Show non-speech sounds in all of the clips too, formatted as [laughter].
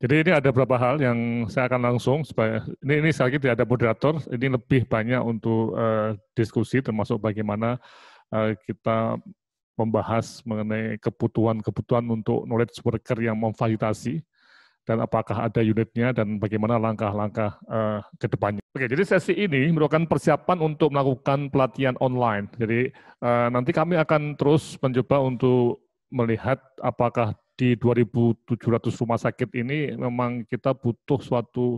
Jadi ini ada beberapa hal yang saya akan langsung supaya ini ini saya tidak ada moderator, ini lebih banyak untuk uh, diskusi termasuk bagaimana uh, kita membahas mengenai kebutuhan-kebutuhan untuk knowledge worker yang memfasilitasi dan apakah ada unitnya dan bagaimana langkah-langkah uh, ke depannya. Oke, jadi sesi ini merupakan persiapan untuk melakukan pelatihan online. Jadi uh, nanti kami akan terus mencoba untuk melihat apakah di 2.700 rumah sakit ini memang kita butuh suatu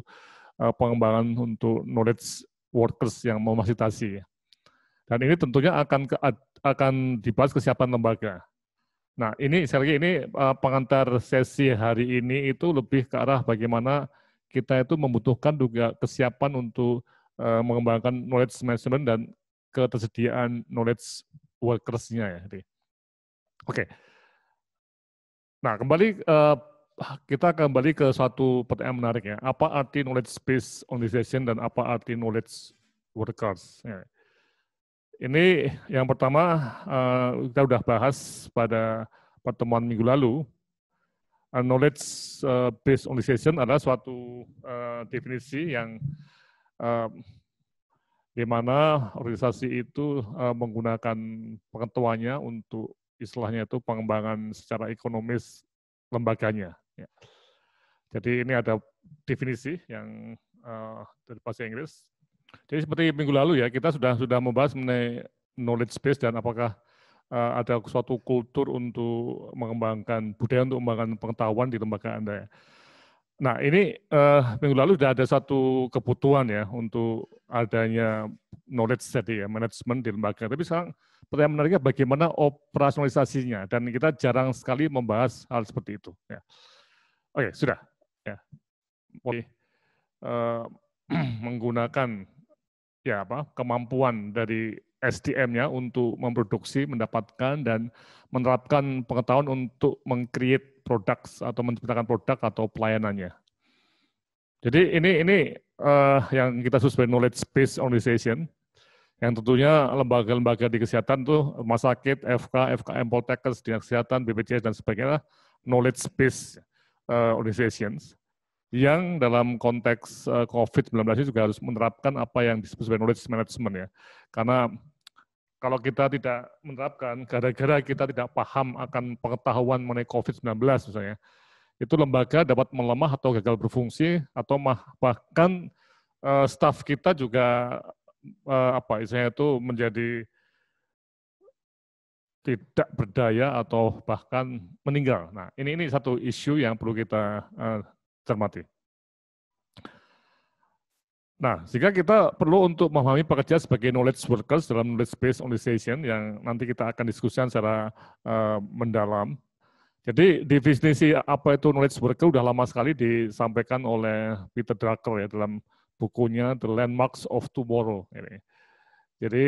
eh, pengembangan untuk knowledge workers yang memfasilitasi. Dan ini tentunya akan ke, akan dibahas kesiapan lembaga. Nah, ini saya lagi ini eh, pengantar sesi hari ini itu lebih ke arah bagaimana kita itu membutuhkan juga kesiapan untuk eh, mengembangkan knowledge management dan ketersediaan knowledge workersnya ya. Oke. Okay. Nah, kembali uh, kita kembali ke suatu pertanyaan menarik ya. Apa arti knowledge based organization dan apa arti knowledge workers? Ya. Ini yang pertama uh, kita sudah bahas pada pertemuan minggu lalu. A eh, knowledge based organization adalah suatu uh, definisi yang uh, di mana organisasi itu uh, menggunakan pengetahuannya untuk istilahnya itu pengembangan secara ekonomis lembaganya. Ya. Jadi ini ada definisi yang uh, dari bahasa Inggris. Jadi seperti minggu lalu ya kita sudah sudah membahas mengenai knowledge base dan apakah uh, ada suatu kultur untuk mengembangkan budaya untuk mengembangkan pengetahuan di lembaga Anda ya. Nah, ini uh, minggu lalu sudah ada satu kebutuhan ya untuk adanya knowledge tadi ya, manajemen di lembaga. Tapi sekarang pertanyaan menariknya bagaimana operasionalisasinya dan kita jarang sekali membahas hal seperti itu. Ya. Oke, sudah. Ya. Oke. Uh, [clears throat] menggunakan ya apa kemampuan dari SDM-nya untuk memproduksi, mendapatkan dan menerapkan pengetahuan untuk mengcreate produk atau menciptakan produk atau pelayanannya. Jadi ini ini uh, yang kita sebut knowledge based organization yang tentunya lembaga-lembaga di kesehatan tuh rumah sakit, FK, FKM Poltekkes, Dinas Kesehatan, BPJS dan sebagainya knowledge space uh, eh, organizations yang dalam konteks uh, eh, COVID-19 ini juga harus menerapkan apa yang disebut sebagai knowledge management ya. Karena kalau kita tidak menerapkan gara-gara kita tidak paham akan pengetahuan mengenai COVID-19 misalnya, itu lembaga dapat melemah atau gagal berfungsi atau bahkan uh, staff kita juga uh, apa istilahnya itu menjadi tidak berdaya atau bahkan meninggal. Nah, ini ini satu isu yang perlu kita uh, cermati. Nah, sehingga kita perlu untuk memahami pekerja sebagai knowledge workers dalam knowledge based organization yang nanti kita akan diskusikan secara uh, mendalam. Jadi definisi apa itu knowledge worker sudah lama sekali disampaikan oleh Peter Drucker ya dalam bukunya The Landmarks of Tomorrow. Ini. Jadi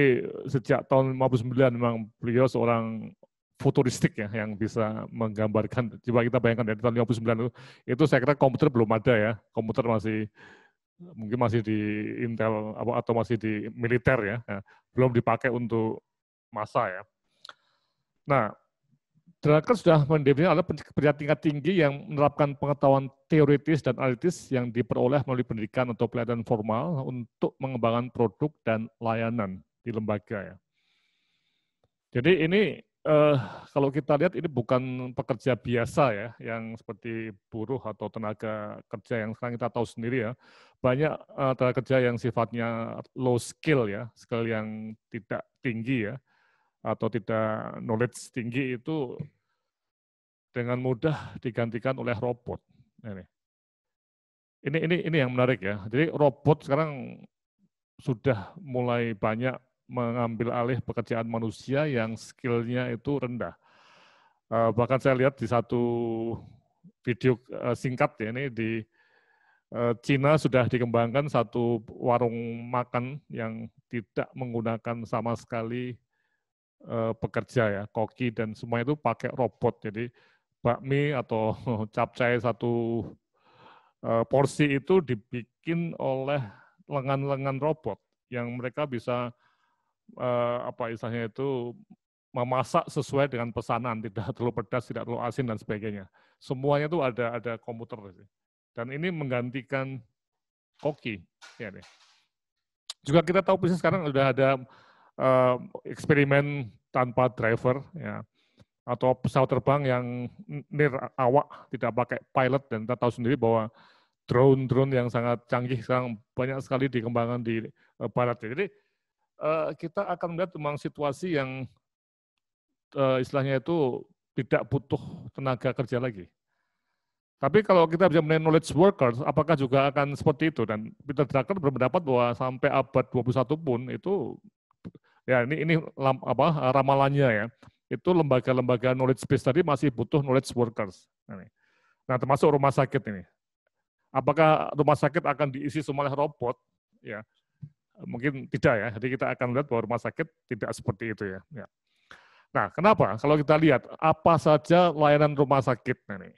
sejak tahun 59 memang beliau seorang futuristik ya yang bisa menggambarkan. Coba kita bayangkan ya, dari tahun 59 itu, itu saya kira komputer belum ada ya. Komputer masih mungkin masih di Intel atau masih di militer ya. Nah, belum dipakai untuk masa ya. Nah, Drucker sudah mendefinisikan adalah pekerja tingkat tinggi yang menerapkan pengetahuan teoritis dan analitis yang diperoleh melalui pendidikan atau pelatihan formal untuk mengembangkan produk dan layanan di lembaga. Ya. Jadi ini eh, kalau kita lihat ini bukan pekerja biasa ya, yang seperti buruh atau tenaga kerja yang sekarang kita tahu sendiri ya. Banyak eh, tenaga kerja yang sifatnya low skill ya, skill yang tidak tinggi ya atau tidak knowledge tinggi itu dengan mudah digantikan oleh robot. Ini. Ini ini ini yang menarik ya. Jadi robot sekarang sudah mulai banyak mengambil alih pekerjaan manusia yang skillnya itu rendah. Eh, bahkan saya lihat di satu video eh, singkat ya ini di eh, Cina sudah dikembangkan satu warung makan yang tidak menggunakan sama sekali pekerja ya, koki dan semua itu pakai robot. Jadi bakmi atau [laughs] capcay satu eh, porsi itu dibikin oleh lengan-lengan robot yang mereka bisa eh, apa istilahnya itu memasak sesuai dengan pesanan, tidak terlalu pedas, tidak terlalu asin dan sebagainya. Semuanya itu ada ada komputer dan ini menggantikan koki. Ya deh. Juga kita tahu bisnis sekarang sudah ada eh, eksperimen tanpa driver ya atau pesawat terbang yang nir awak tidak pakai pilot dan kita tahu sendiri bahwa drone-drone yang sangat canggih sekarang banyak sekali dikembangkan di eh, barat. Jadi eh, kita akan melihat memang situasi yang eh, istilahnya itu tidak butuh tenaga kerja lagi. Tapi kalau kita bisa menilai knowledge workers, apakah juga akan seperti itu? Dan Peter Drucker berpendapat bahwa sampai abad 21 pun itu ya ini ini apa ramalannya ya itu lembaga-lembaga knowledge base tadi masih butuh knowledge workers. Nah, termasuk rumah sakit ini. Apakah rumah sakit akan diisi oleh robot? Ya, mungkin tidak ya. Jadi kita akan lihat bahwa rumah sakit tidak seperti itu ya. ya. Nah, kenapa? Kalau kita lihat apa saja layanan rumah sakit ini.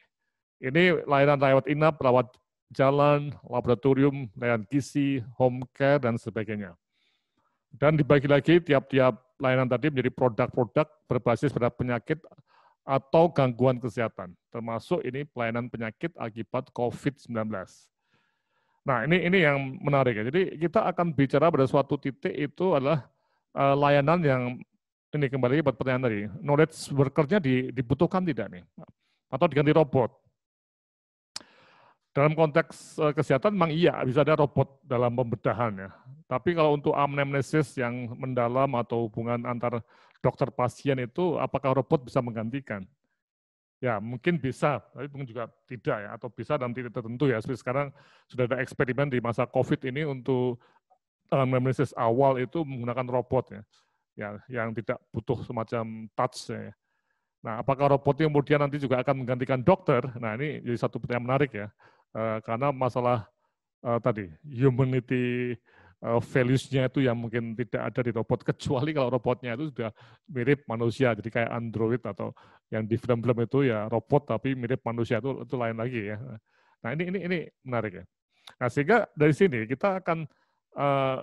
Ini layanan rawat inap, rawat jalan, laboratorium, layanan gizi, home care dan sebagainya. Dan dibagi lagi tiap-tiap layanan tadi menjadi produk-produk berbasis pada penyakit atau gangguan kesehatan, termasuk ini pelayanan penyakit akibat COVID-19. Nah, ini ini yang menarik ya. Jadi kita akan bicara pada suatu titik itu adalah uh, layanan yang ini kembali buat pertanyaan tadi, knowledge workernya di, dibutuhkan tidak nih? Atau diganti robot? Dalam konteks eh, kesehatan memang iya, bisa ada robot dalam pembedahan ya. Tapi kalau untuk amnesis yang mendalam atau hubungan antar dokter pasien itu, apakah robot bisa menggantikan? Ya, mungkin bisa, tapi mungkin juga tidak ya, atau bisa dalam titik tertentu ya. Seperti sekarang sudah ada eksperimen di masa COVID ini untuk eh, amnesis awal itu menggunakan robot ya, ya yang tidak butuh semacam touch ya. Nah, apakah robot yang kemudian nanti juga akan menggantikan dokter? Nah, ini jadi satu pertanyaan menarik ya. Eh, karena masalah uh, tadi humanity uh, values-nya itu yang mungkin tidak ada di robot kecuali kalau robotnya itu sudah mirip manusia jadi kayak android atau yang di film-film itu ya robot tapi mirip manusia itu itu lain lagi ya nah ini ini ini menarik ya nah sehingga dari sini kita akan uh,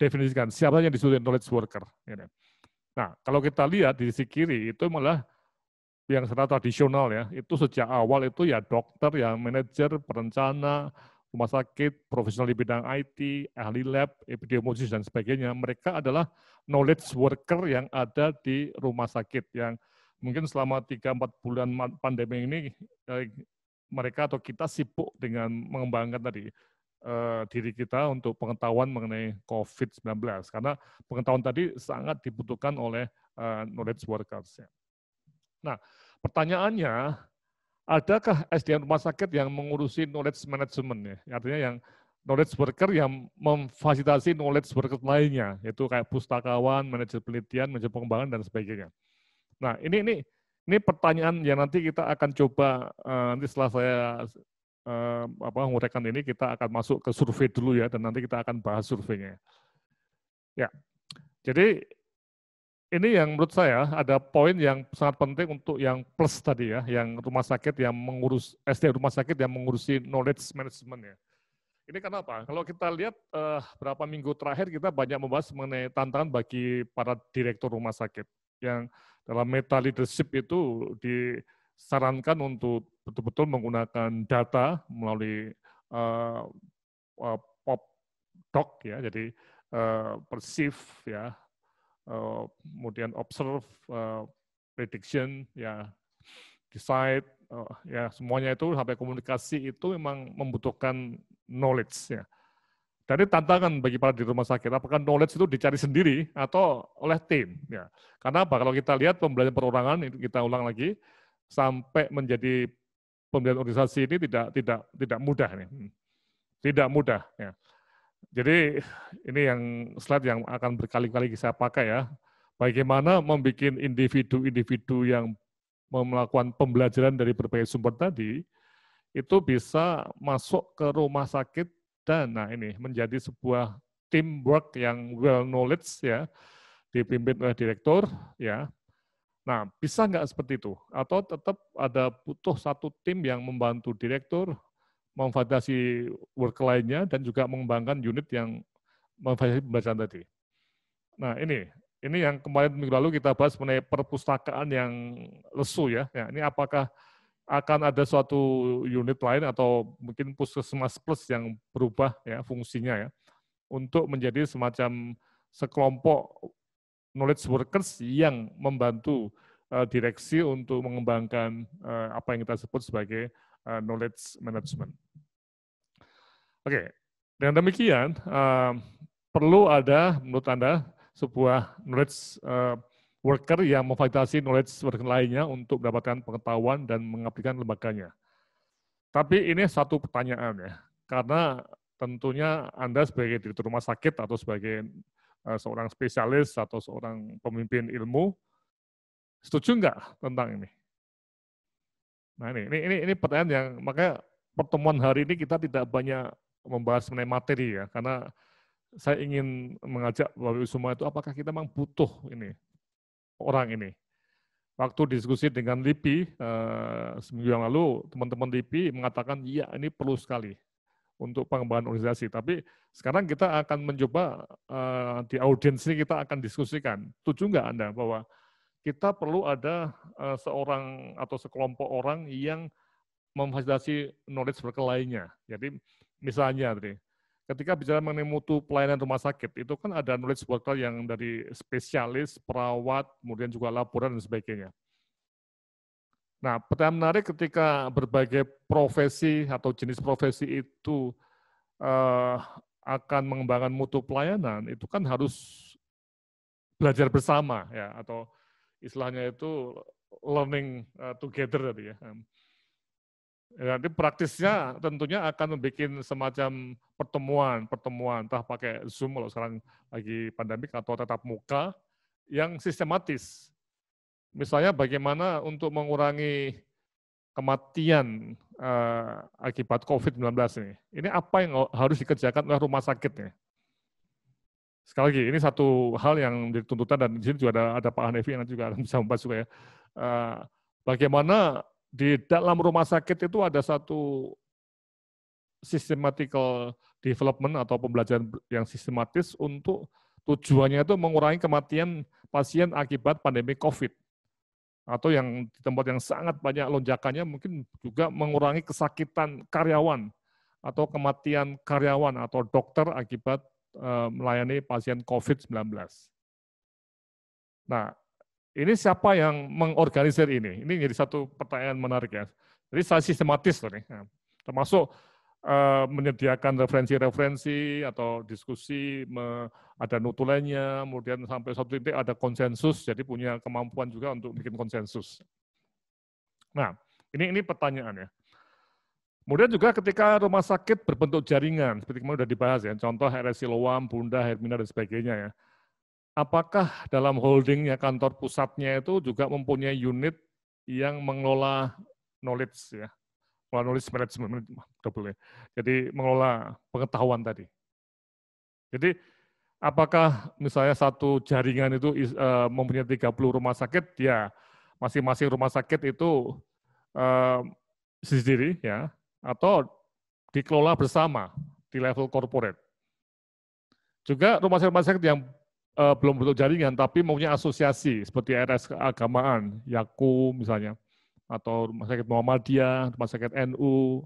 definisikan siapa yang disebut knowledge worker. Nah, kalau kita lihat di sisi kiri itu malah yang secara tradisional ya, itu sejak awal itu ya dokter, ya manajer, perencana, rumah sakit, profesional di bidang IT, ahli lab, epidemiologis, dan sebagainya. Mereka adalah knowledge worker yang ada di rumah sakit, yang mungkin selama 3-4 bulan pandemi ini eh, mereka atau kita sibuk dengan mengembangkan tadi eh, diri kita untuk pengetahuan mengenai COVID-19. Karena pengetahuan tadi sangat dibutuhkan oleh eh, knowledge workers. Ya. Nah, pertanyaannya, adakah SDM rumah sakit yang mengurusi knowledge management ya? Artinya yang knowledge worker yang memfasilitasi knowledge worker lainnya, yaitu kayak pustakawan, manajer penelitian, manajer pengembangan dan sebagainya. Nah, ini ini ini pertanyaan yang nanti kita akan coba uh, nanti setelah saya uh, apa menguraikan ini kita akan masuk ke survei dulu ya dan nanti kita akan bahas surveinya. Ya. Jadi ini yang menurut saya ada poin yang sangat penting untuk yang plus tadi ya, yang rumah sakit yang mengurus SD rumah sakit yang mengurusi knowledge management ya. Ini apa? Kalau kita lihat uh, berapa minggu terakhir kita banyak membahas mengenai tantangan bagi para direktur rumah sakit yang dalam meta leadership itu disarankan untuk betul-betul menggunakan data melalui uh, uh, pop doc ya, jadi uh, persif ya Eh, kemudian observe, uh, prediction, ya decide, eh, ya semuanya itu sampai komunikasi itu memang membutuhkan knowledge ya. Jadi tantangan bagi para di rumah sakit, apakah knowledge itu dicari sendiri atau oleh tim? Ya. Karena apa? Kalau kita lihat pembelajaran perorangan kita ulang lagi sampai menjadi pembelajaran organisasi ini tidak tidak tidak mudah nih. Hmm. Tidak mudah ya. Jadi ini yang slide yang akan berkali-kali saya pakai ya. Bagaimana membuat individu-individu yang melakukan pembelajaran dari berbagai sumber tadi, itu bisa masuk ke rumah sakit dan nah ini menjadi sebuah teamwork yang well knowledge ya, dipimpin oleh direktur ya. Nah, bisa nggak seperti itu? Atau tetap ada butuh satu tim yang membantu direktur, memfasilitasi work lainnya dan juga mengembangkan unit yang memfasilitasi pembelajaran tadi. Nah ini, ini yang kemarin minggu lalu kita bahas mengenai perpustakaan yang lesu ya. ya ini apakah akan ada suatu unit lain atau mungkin puskesmas plus yang berubah ya fungsinya ya untuk menjadi semacam sekelompok knowledge workers yang membantu uh, direksi untuk mengembangkan uh, apa yang kita sebut sebagai uh, knowledge management. Oke, okay. dengan demikian um, perlu ada menurut Anda sebuah knowledge uh, worker yang memvalidasi knowledge worker lainnya untuk mendapatkan pengetahuan dan mengaplikasikan lembaganya. Tapi ini satu pertanyaan ya, karena tentunya Anda sebagai direktur rumah sakit atau sebagai uh, seorang spesialis atau seorang pemimpin ilmu, setuju nggak tentang ini? Nah ini, ini, ini pertanyaan yang, makanya pertemuan hari ini kita tidak banyak membahas mengenai materi ya, karena saya ingin mengajak Bapak Ibu semua itu apakah kita memang butuh ini orang ini. Waktu diskusi dengan LIPI eh, seminggu yang lalu, teman-teman LIPI mengatakan ya ini perlu sekali untuk pengembangan organisasi. Tapi sekarang kita akan mencoba eh, di audiens ini kita akan diskusikan. tujuh nggak Anda bahwa kita perlu ada eh, seorang atau sekelompok orang yang memfasilitasi knowledge berkelainya. Jadi Misalnya tadi, ketika bicara mengenai mutu pelayanan rumah sakit, itu kan ada knowledge worker yang dari spesialis, perawat, kemudian juga laporan dan sebagainya. Nah, pertanyaan menarik ketika berbagai profesi atau jenis profesi itu eh, akan mengembangkan mutu pelayanan, itu kan harus belajar bersama ya atau istilahnya itu learning eh, together tadi ya. Ya, nanti praktisnya tentunya akan membuat semacam pertemuan-pertemuan, entah pakai Zoom kalau sekarang lagi pandemik atau tetap muka, yang sistematis. Misalnya bagaimana untuk mengurangi kematian uh, akibat COVID-19 ini. Ini apa yang harus dikerjakan oleh rumah sakitnya? Sekali lagi, ini satu hal yang dituntutan dan di sini juga ada, ada Pak Hanefi yang juga [laughs] bisa membahas juga ya. Uh, eh, bagaimana di dalam rumah sakit itu ada satu systematical development atau pembelajaran yang sistematis untuk tujuannya itu mengurangi kematian pasien akibat pandemi COVID atau yang di tempat yang sangat banyak lonjakannya mungkin juga mengurangi kesakitan karyawan atau kematian karyawan atau dokter akibat melayani pasien COVID-19. Nah, ini siapa yang mengorganisir ini? Ini jadi satu pertanyaan menarik ya. Jadi saya sistematis loh nih. Ya. termasuk uh, menyediakan referensi-referensi atau diskusi, me, ada nutulannya, kemudian sampai satu titik ada konsensus, jadi punya kemampuan juga untuk bikin konsensus. Nah, ini ini pertanyaannya. Kemudian juga ketika rumah sakit berbentuk jaringan, seperti kemarin sudah dibahas ya, contoh RSI Loam, Bunda, Hermina, dan sebagainya ya apakah dalam holdingnya kantor pusatnya itu juga mempunyai unit yang mengelola knowledge ya, mengelola knowledge management, double ya. Jadi mengelola pengetahuan tadi. Jadi apakah misalnya satu jaringan itu eh, mempunyai mempunyai 30 rumah sakit, ya masing-masing rumah sakit itu uh, sendiri ya, atau dikelola bersama di level corporate. Juga rumah sakit-rumah sakit yang uh, belum bentuk jaringan tapi maunya asosiasi seperti RS keagamaan, Yaku misalnya, atau Rumah Sakit Muhammadiyah, Rumah Sakit NU,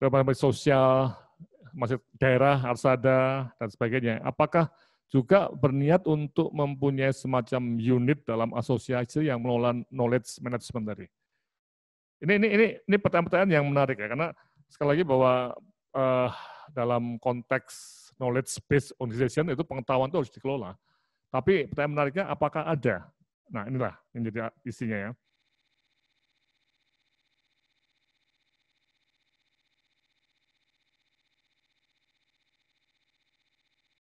Rumah Sakit Sosial, Masjid Daerah, Arsada, dan sebagainya. Apakah juga berniat untuk mempunyai semacam unit dalam asosiasi yang mengelola knowledge management dari? Ini ini ini ini pertanyaan-pertanyaan yang menarik ya karena sekali lagi bahwa uh, dalam konteks knowledge based organization itu pengetahuan itu harus dikelola. Tapi pertanyaan menariknya apakah ada? Nah inilah yang jadi isinya ya.